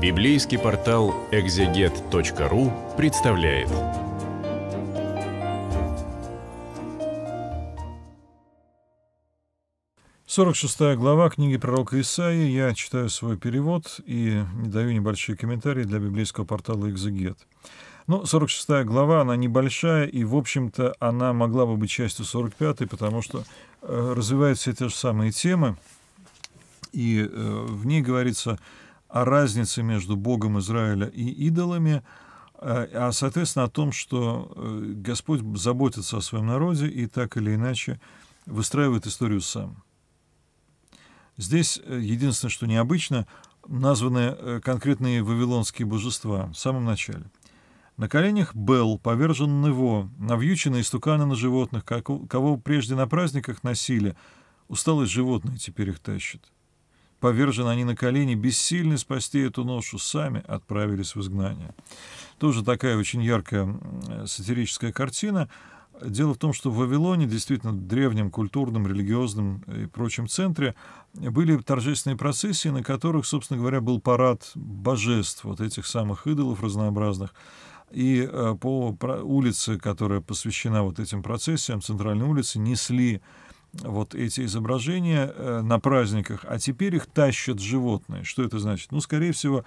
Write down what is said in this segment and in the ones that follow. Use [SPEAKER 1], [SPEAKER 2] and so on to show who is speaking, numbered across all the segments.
[SPEAKER 1] Библейский портал экзегет.ру представляет. Сорок шестая глава книги пророка Исаии. Я читаю свой перевод и даю небольшие комментарии для библейского портала «Экзегет». Ну, 46 глава, она небольшая, и, в общем-то, она могла бы быть частью 45-й, потому что э, развивают те же самые темы, и э, в ней говорится о разнице между Богом Израиля и идолами, э, а, соответственно, о том, что э, Господь заботится о своем народе и так или иначе выстраивает историю сам. Здесь э, единственное, что необычно, названы конкретные вавилонские божества в самом начале. На коленях Бел, повержен Нево, навьюченные стуканы на животных, как кого прежде на праздниках носили, усталость животные теперь их тащит. Повержены они на колени, бессильны спасти эту ношу, сами отправились в изгнание. Тоже такая очень яркая э, сатирическая картина. Дело в том, что в Вавилоне, действительно древнем культурном, религиозном э, и прочем центре, были торжественные процессии, на которых, собственно говоря, был парад божеств, вот этих самых идолов разнообразных. И э, по улице, которая посвящена вот этим процессиям, центральной улице, несли вот эти изображения э, на праздниках, а теперь их тащат животные. Что это значит? Ну, скорее всего,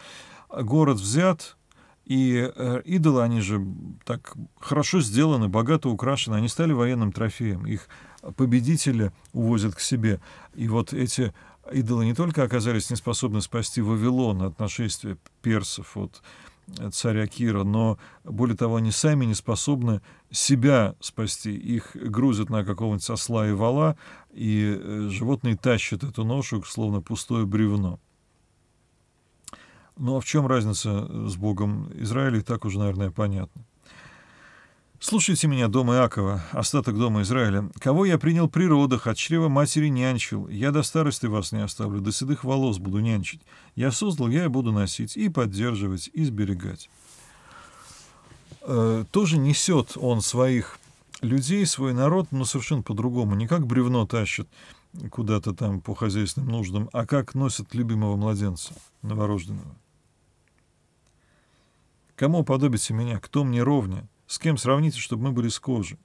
[SPEAKER 1] город взят, и э, идолы, они же так хорошо сделаны, богато украшены, они стали военным трофеем. Их победители увозят к себе. И вот эти идолы не только оказались неспособны спасти Вавилон от нашествия персов, вот царя Кира, но, более того, они сами не способны себя спасти. Их грузят на какого-нибудь осла и вала, и э, животные тащат эту ношу, словно пустое бревно. Ну а в чем разница э, с Богом Израиля, и так уже, наверное, понятно. Слушайте меня, дом Иакова, остаток дома Израиля. Кого я принял при родах, от чрева матери нянчил. Я до старости вас не оставлю, до седых волос буду нянчить. Я создал, я и буду носить, и поддерживать, и сберегать. Э, тоже несет он своих людей, свой народ, но совершенно по-другому. Не как бревно тащит куда-то там по хозяйственным нуждам, а как носят любимого младенца, новорожденного. Кому подобите меня, кто мне ровня? С кем сравните, чтобы мы были с кожи?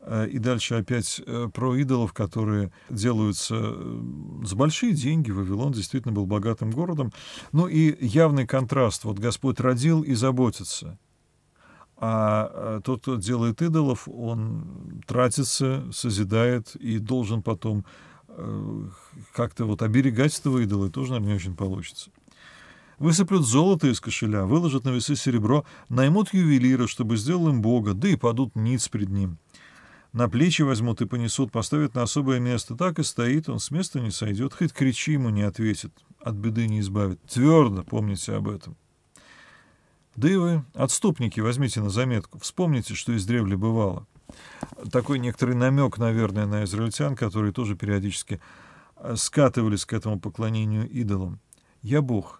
[SPEAKER 1] Э, и дальше опять э, про идолов, которые делаются э, за большие деньги. Вавилон действительно был богатым городом. Ну и явный контраст. Вот Господь родил и заботится. А тот, кто делает идолов, он тратится, созидает и должен потом как-то вот оберегать этого идола. И тоже, наверное, не очень получится. Высыплют золото из кошеля, выложат на весы серебро, наймут ювелира, чтобы сделал им бога, да и падут ниц пред ним. На плечи возьмут и понесут, поставят на особое место. Так и стоит он, с места не сойдет, хоть кричи ему не ответит, от беды не избавит. Твердо помните об этом. Да и вы, отступники, возьмите на заметку, вспомните, что из издревле бывало. Такой некоторый намек, наверное, на израильтян, которые тоже периодически э, скатывались к этому поклонению идолам. «Я Бог,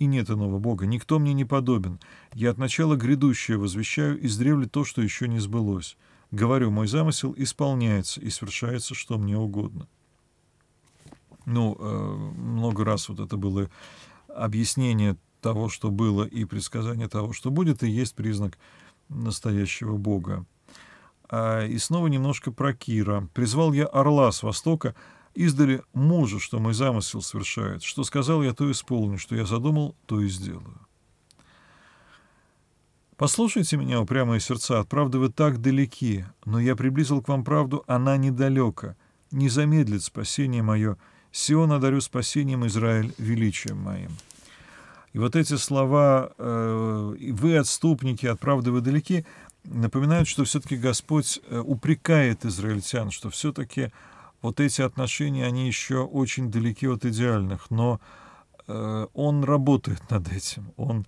[SPEAKER 1] и нет иного Бога, никто мне не подобен. Я от начала грядущее возвещаю из издревле то, что еще не сбылось. Говорю, мой замысел исполняется и свершается, что мне угодно». Ну, э, много раз вот это было объяснение того, что было, и предсказание того, что будет, и есть признак настоящего Бога. А, и снова немножко про Кира. «Призвал я орла с востока, Издали мужу, что мой замысел совершает, что сказал я, то исполню, что я задумал, то и сделаю. Послушайте меня, упрямые сердца, от правды вы так далеки, но я приблизил к вам правду, она недалека, не замедлит спасение мое, Сиона дарю спасением Израиль величием моим». И вот эти слова э, «вы, отступники, от правды вы далеки», напоминают, что все-таки Господь э, упрекает израильтян, что все-таки вот эти отношения, они еще очень далеки от идеальных, но э, он работает над этим, он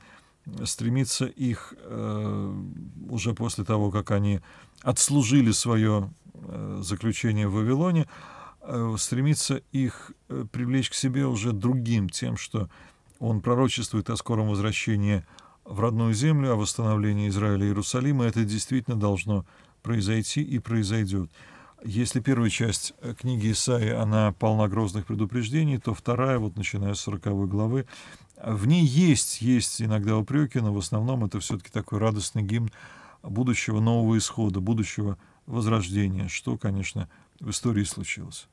[SPEAKER 1] стремится их э, уже после того, как они отслужили свое э, заключение в Вавилоне, э, стремится их э, привлечь к себе уже другим, тем, что он пророчествует о скором возвращении в родную землю, о восстановлении Израиля и Иерусалима. Это действительно должно произойти и произойдет. Если первая часть э, книги Исаи, она полна грозных предупреждений, то вторая, вот начиная с 40 главы, в ней есть, есть иногда упреки, но в основном это все-таки такой радостный гимн будущего нового исхода, будущего возрождения, что, конечно, в истории случилось.